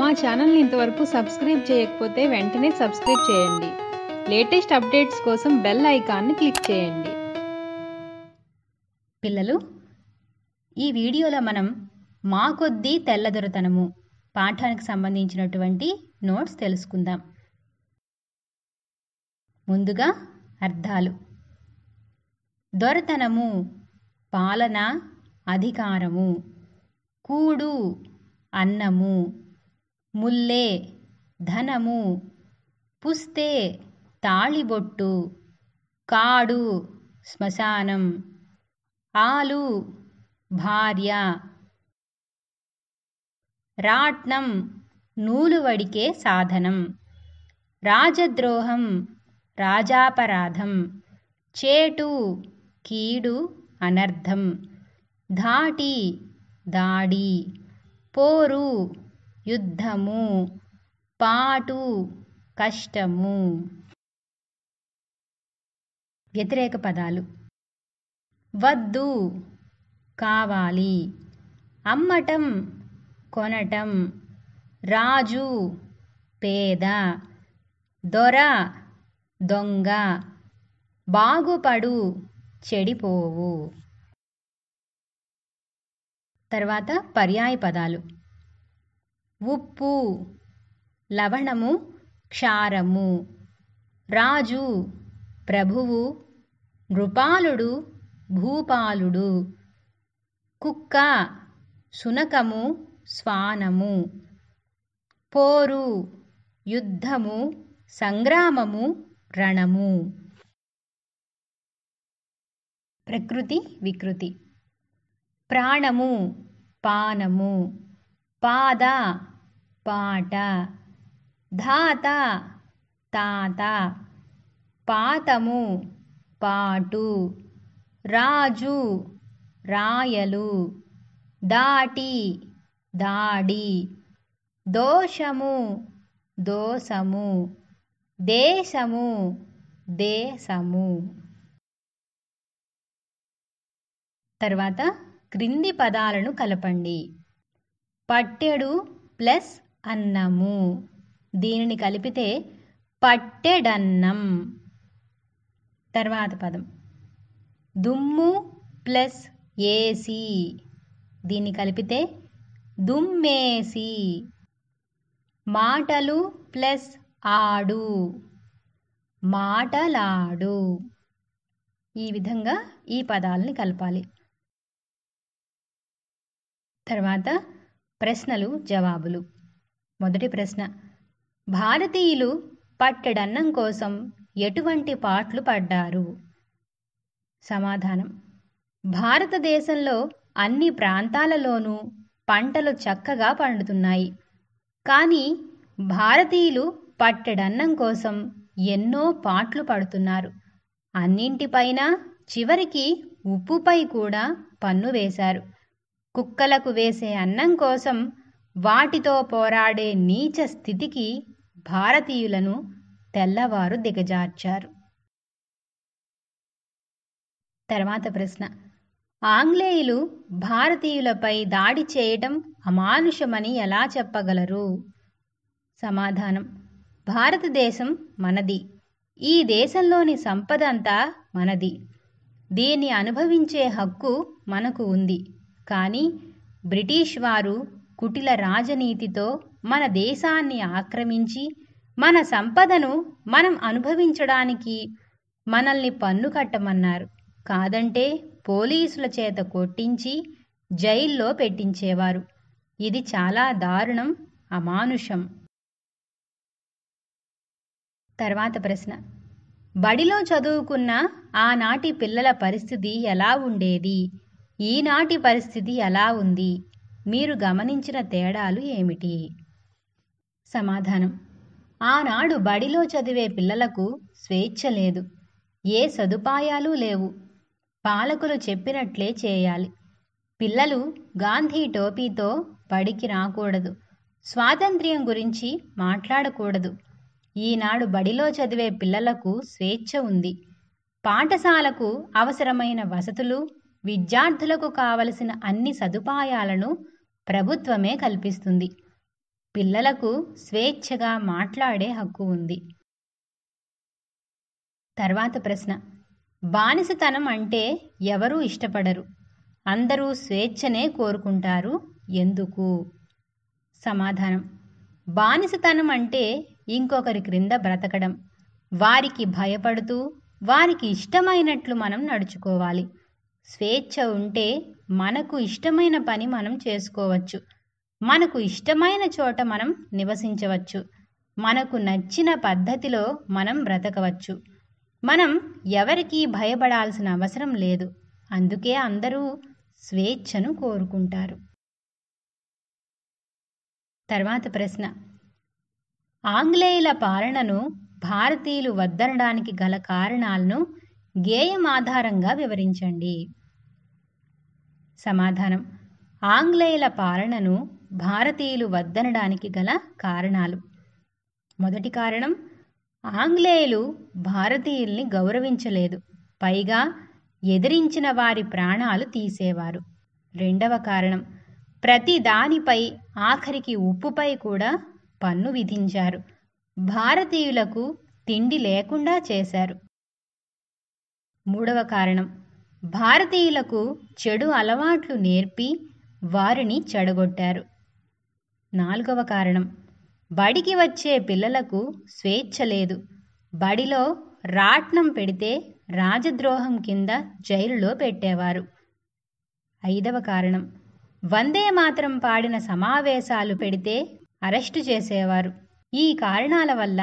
మా ఛానల్ని ఇంతవరకు సబ్స్క్రైబ్ చేయకపోతే వెంటనే సబ్స్క్రైబ్ చేయండి లేటెస్ట్ అప్డేట్స్ కోసం బెల్ ఐకాన్ని క్లిక్ చేయండి పిల్లలు ఈ వీడియోలో మనం మా కొద్దీ తెల్లదొరతనము పాఠానికి సంబంధించినటువంటి నోట్స్ తెలుసుకుందాం ముందుగా అర్థాలు దొరతనము పాలన అధికారము కూడు అన్నము ముల్లే ధనము పుస్తే తాళిబొట్టు కాడు శ్మశానం ఆలు భార్య రాట్నం నూలు వడికే సాధనం రాజద్రోహం రాజాపరాధం చేటు కీడు అనర్థం ధాటి దాడి పోరు యుద్ధము పాటు కష్టము వ్యతిరేక పదాలు వద్దు కావాలి అమ్మటం కొనటం రాజు పేద దొర దొంగ బాగుపడు చెడిపోవు తర్వాత పర్యాయ పదాలు ఉప్పు లవణము క్షారము రాజు ప్రభువు నృపాలుడు భూపాలుడు కుక్క శునకము శ్వానము పోరు యుద్ధము సంగ్రామము రణము ప్రకృతి వికృతి ప్రాణము పానము పాద పాట ధాత తాత పాతము పాటు రాజు రాయలు దాటి దాడి దోషము దోసము దేశము దేశము తర్వాత క్రింది పదాలను కలపండి పట్టెడు ప్లస్ అన్నము దీనిని కలిపితే పట్టెడన్నం తర్వాత పదం దుమ్ము ప్లస్ ఏసి దీన్ని కలిపితే దుమ్మేసి మాటలు ప్లస్ ఆడు మాటలాడు ఈ విధంగా ఈ పదాలని కలపాలి తర్వాత ప్రశ్నలు జవాబులు మొదటి ప్రశ్న భారతీయులు పట్టెడన్నం కోసం ఎటువంటి పాట్లు పడ్డారు సమాధానం భారతదేశంలో అన్ని ప్రాంతాలలోనూ పంటలు చక్కగా పండుతున్నాయి కానీ భారతీయులు పట్టెడన్నం కోసం ఎన్నో పాట్లు పడుతున్నారు అన్నింటిపైన చివరికి ఉప్పుపై కూడా పన్ను వేశారు కుక్కలకు వేసే అన్నం కోసం వాటితో పోరాడే నీచ స్థితికి భారతీయులను తెల్లవారు దిగజార్చారు తర్వాత ప్రశ్న ఆంగ్లేయులు భారతీయులపై దాడి చేయటం అమానుషమని ఎలా చెప్పగలరు సమాధానం భారతదేశం మనది ఈ దేశంలోని సంపద అంతా మనది దీన్ని అనుభవించే హక్కు మనకు ఉంది కానీ బ్రిటిష్ వారు కుటిల రాజనీతితో మన దేశాన్ని ఆక్రమించి మన సంపదను మనం అనుభవించడానికి మనల్ని పన్ను కట్టమన్నారు కాదంటే పోలీసుల చేత కొట్టించి జైల్లో పెట్టించేవారు ఇది చాలా దారుణం అమానుషం తర్వాత ప్రశ్న బడిలో చదువుకున్న ఆనాటి పిల్లల పరిస్థితి ఎలా ఉండేది ఈనాటి పరిస్థితి ఎలా ఉంది మీరు గమనించిన తేడాలు ఏమిటి సమాధానం ఆనాడు బడిలో చదివే పిల్లలకు స్వేచ్ఛ లేదు ఏ సదుపాయాలు లేవు పాలకులు చెప్పినట్లే చేయాలి పిల్లలు గాంధీ టోపీతో బడికి రాకూడదు స్వాతంత్ర్యం గురించి మాట్లాడకూడదు ఈనాడు బడిలో చదివే పిల్లలకు స్వేచ్ఛ ఉంది పాఠశాలకు అవసరమైన వసతులు విద్యార్థులకు కావలసిన అన్ని సదుపాయాలను ప్రభుత్వమే కల్పిస్తుంది పిల్లలకు స్వేచ్ఛగా మాట్లాడే హక్కు ఉంది తర్వాత ప్రశ్న బానిసతనం అంటే ఎవరూ ఇష్టపడరు అందరూ స్వేచ్ఛనే కోరుకుంటారు ఎందుకు సమాధానం బానిసతనం అంటే ఇంకొకరి క్రింద బ్రతకడం వారికి భయపడుతూ వారికి ఇష్టమైనట్లు మనం నడుచుకోవాలి స్వేచ్ఛ ఉంటే మనకు ఇష్టమైన పని మనం చేసుకోవచ్చు మనకు ఇష్టమైన చోట మనం నివసించవచ్చు మనకు నచ్చిన పద్ధతిలో మనం బ్రతకవచ్చు మనం ఎవరికీ భయపడాల్సిన అవసరం లేదు అందుకే అందరూ స్వేచ్ఛను కోరుకుంటారు తర్వాత ప్రశ్న ఆంగ్లేయుల పాలనను భారతీయులు వద్దనడానికి గల కారణాలను గేయం ఆధారంగా వివరించండి సమాధానం ఆంగ్లేయుల పాలనను భారతీయులు వద్దనడానికి గల కారణాలు మొదటి కారణం ఆంగ్లేయులు భారతీయుల్ని గౌరవించలేదు పైగా ఎదిరించిన వారి ప్రాణాలు తీసేవారు రెండవ కారణం ప్రతి దానిపై ఆఖరికి ఉప్పుపై కూడా పన్ను విధించారు భారతీయులకు తిండి లేకుండా చేశారు మూడవ కారణం భారతీయులకు చెడు అలవాట్లు నేర్పి వారిని చెడగొట్టారు నాలుగవ కారణం బడికి వచ్చే పిల్లలకు స్వేచ్ఛ లేదు బడిలో రాట్నం పెడితే రాజద్రోహం కింద జైలులో పెట్టేవారు ఐదవ కారణం వందే మాత్రం పాడిన సమావేశాలు పెడితే అరెస్టు చేసేవారు ఈ కారణాల వల్ల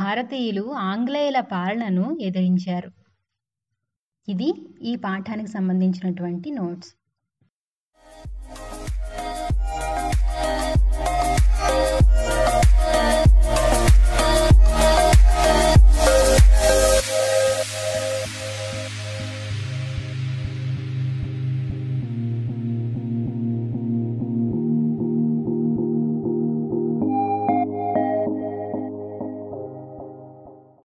భారతీయులు ఆంగ్లేయుల పాలనను ఎదిరించారు ఇది ఈ పాఠానికి సంబంధించినటువంటి నోట్స్